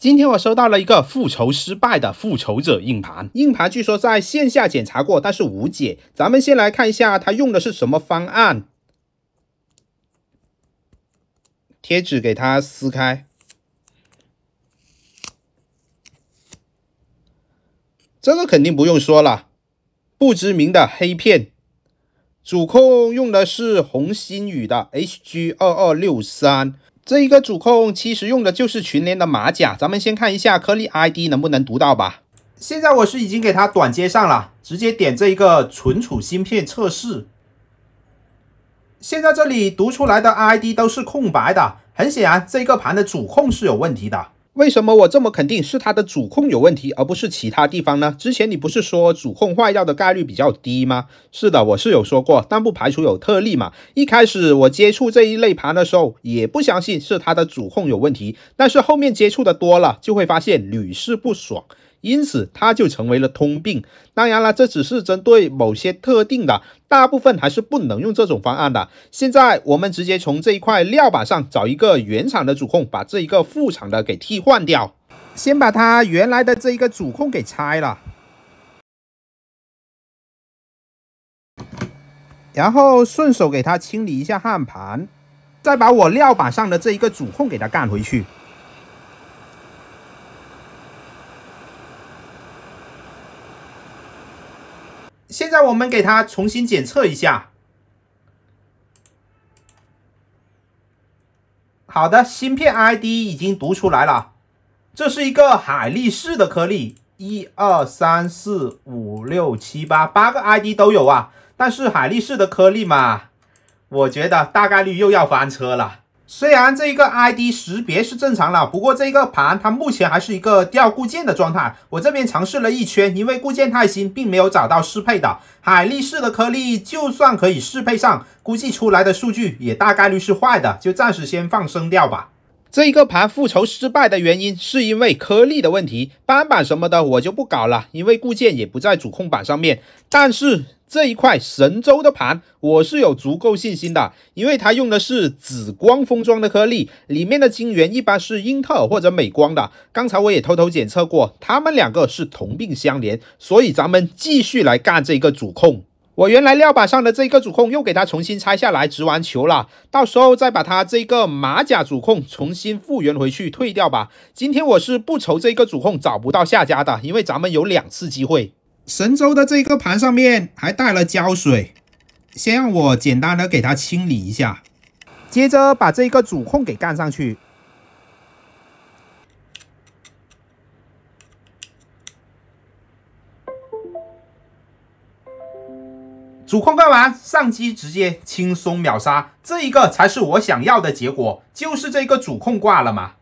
今天我收到了一个复仇失败的复仇者硬盘，硬盘据说在线下检查过，但是无解。咱们先来看一下它用的是什么方案，贴纸给它撕开，这个肯定不用说了，不知名的黑片，主控用的是红星宇的 HG 二二六三。这一个主控其实用的就是群联的马甲，咱们先看一下颗粒 ID 能不能读到吧。现在我是已经给它短接上了，直接点这一个存储芯片测试。现在这里读出来的 ID 都是空白的，很显然这个盘的主控是有问题的。为什么我这么肯定是它的主控有问题，而不是其他地方呢？之前你不是说主控坏掉的概率比较低吗？是的，我是有说过，但不排除有特例嘛。一开始我接触这一类盘的时候，也不相信是它的主控有问题，但是后面接触的多了，就会发现屡试不爽。因此，它就成为了通病。当然了，这只是针对某些特定的，大部分还是不能用这种方案的。现在，我们直接从这一块料板上找一个原厂的主控，把这一个副厂的给替换掉。先把它原来的这一个主控给拆了，然后顺手给它清理一下焊盘，再把我料板上的这一个主控给它干回去。我们给它重新检测一下。好的，芯片 ID 已经读出来了，这是一个海力士的颗粒，一二三四五六七八八个 ID 都有啊。但是海力士的颗粒嘛，我觉得大概率又要翻车了。虽然这一个 I D 识别是正常了，不过这一个盘它目前还是一个掉固件的状态。我这边尝试了一圈，因为固件太新，并没有找到适配的海力士的颗粒。就算可以适配上，估计出来的数据也大概率是坏的，就暂时先放生掉吧。这一个盘复仇失败的原因是因为颗粒的问题，斑板什么的我就不搞了，因为固件也不在主控板上面。但是。这一块神州的盘，我是有足够信心的，因为它用的是紫光封装的颗粒，里面的晶圆一般是英特尔或者美光的。刚才我也偷偷检测过，它们两个是同病相怜，所以咱们继续来干这个主控。我原来料板上的这个主控又给它重新拆下来植完球了，到时候再把它这个马甲主控重新复原回去退掉吧。今天我是不愁这个主控找不到下家的，因为咱们有两次机会。神州的这个盘上面还带了胶水，先让我简单的给它清理一下，接着把这个主控给干上去。主控干完，上机直接轻松秒杀，这一个才是我想要的结果，就是这个主控挂了嘛。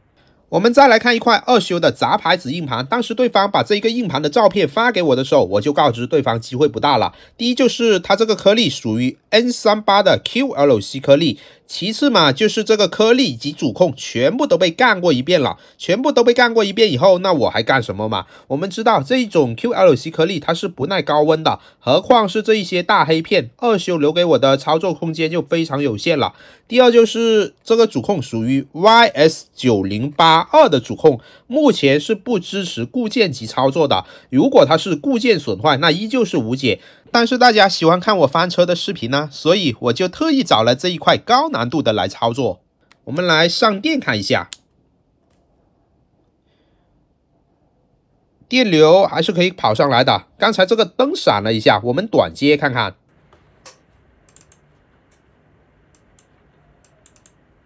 我们再来看一块二修的杂牌子硬盘，当时对方把这一个硬盘的照片发给我的时候，我就告知对方机会不大了。第一，就是它这个颗粒属于 N 三八的 QLC 颗粒。其次嘛，就是这个颗粒以及主控全部都被干过一遍了，全部都被干过一遍以后，那我还干什么嘛？我们知道这一种 QLC 颗粒它是不耐高温的，何况是这一些大黑片，二修留给我的操作空间就非常有限了。第二就是这个主控属于 YS 九零八二的主控，目前是不支持固件级操作的，如果它是固件损坏，那依旧是无解。但是大家喜欢看我翻车的视频呢，所以我就特意找了这一块高难度的来操作。我们来上电看一下，电流还是可以跑上来的。刚才这个灯闪了一下，我们短接看看，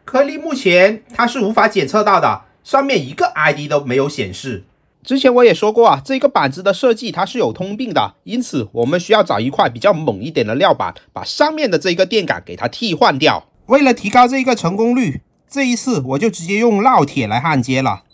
颗粒目前它是无法检测到的，上面一个 ID 都没有显示。之前我也说过啊，这个板子的设计它是有通病的，因此我们需要找一块比较猛一点的料板，把上面的这个电感给它替换掉。为了提高这个成功率，这一次我就直接用烙铁来焊接了。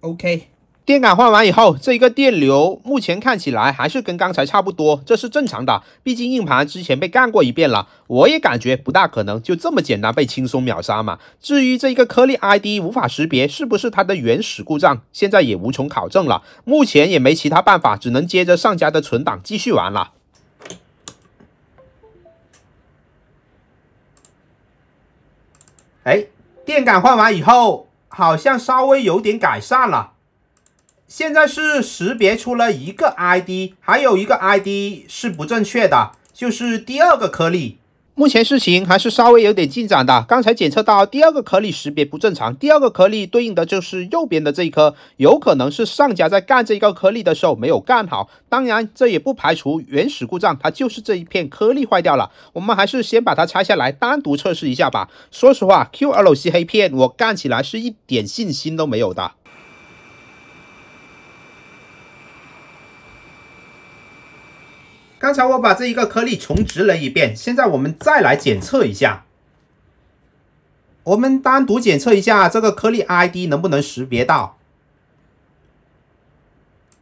OK。电感换完以后，这一个电流目前看起来还是跟刚才差不多，这是正常的。毕竟硬盘之前被干过一遍了，我也感觉不大可能就这么简单被轻松秒杀嘛。至于这一个颗粒 ID 无法识别，是不是它的原始故障，现在也无从考证了。目前也没其他办法，只能接着上家的存档继续玩了。哎，电感换完以后，好像稍微有点改善了。现在是识别出了一个 ID，还有一个 ID 是不正确的，就是第二个颗粒。目前事情还是稍微有点进展的。刚才检测到第二个颗粒识别不正常，第二个颗粒对应的就是右边的这一颗，有可能是上家在干这一个颗粒的时候没有干好。当然，这也不排除原始故障，它就是这一片颗粒坏掉了。我们还是先把它拆下来，单独测试一下吧。说实话，QLC 黑片我干起来是一点信心都没有的。刚才我把这一个颗粒重置了一遍，现在我们再来检测一下。我们单独检测一下这个颗粒 ID 能不能识别到，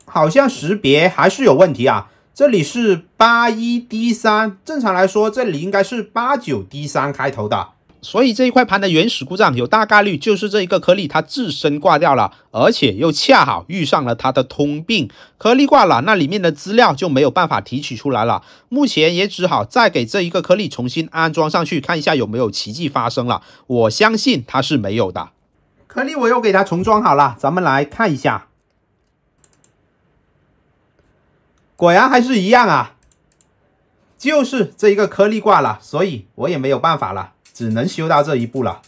好像识别还是有问题啊。这里是八一 D 三，正常来说这里应该是八九 D 三开头的。所以这一块盘的原始故障有大概率就是这一个颗粒它自身挂掉了，而且又恰好遇上了它的通病，颗粒挂了，那里面的资料就没有办法提取出来了。目前也只好再给这一个颗粒重新安装上去，看一下有没有奇迹发生了。我相信它是没有的。颗粒我又给它重装好了，咱们来看一下，果然还是一样啊，就是这一个颗粒挂了，所以我也没有办法了。只能修到这一步了。